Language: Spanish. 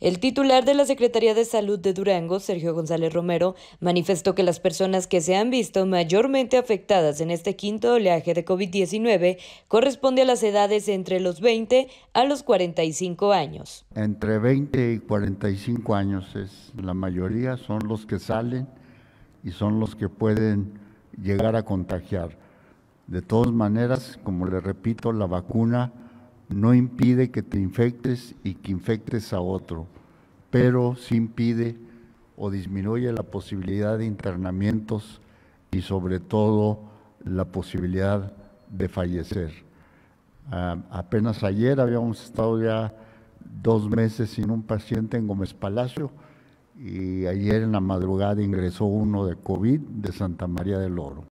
El titular de la Secretaría de Salud de Durango, Sergio González Romero, manifestó que las personas que se han visto mayormente afectadas en este quinto oleaje de COVID-19 corresponde a las edades entre los 20 a los 45 años. Entre 20 y 45 años es la mayoría, son los que salen y son los que pueden llegar a contagiar. De todas maneras, como le repito, la vacuna no impide que te infectes y que infectes a otro, pero sí impide o disminuye la posibilidad de internamientos y sobre todo la posibilidad de fallecer. Ah, apenas ayer habíamos estado ya dos meses sin un paciente en Gómez Palacio y ayer en la madrugada ingresó uno de COVID de Santa María del Oro.